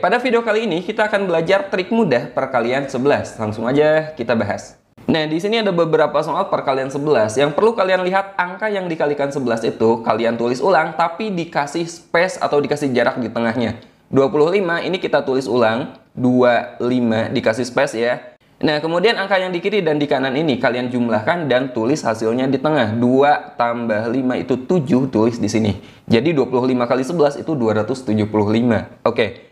Pada video kali ini kita akan belajar trik mudah perkalian 11. Langsung aja kita bahas. Nah, di sini ada beberapa soal perkalian 11. Yang perlu kalian lihat angka yang dikalikan 11 itu kalian tulis ulang tapi dikasih space atau dikasih jarak di tengahnya. 25 ini kita tulis ulang, 25 dikasih space ya. Nah, kemudian angka yang di kiri dan di kanan ini kalian jumlahkan dan tulis hasilnya di tengah. 2 tambah 5 itu 7 tulis di sini. Jadi 25 kali 11 itu 275. Oke.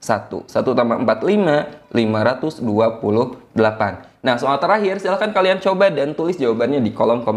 1. 1 tambah 4, 5. 528. Nah, soal terakhir silahkan kalian coba dan tulis jawabannya di kolom komentar.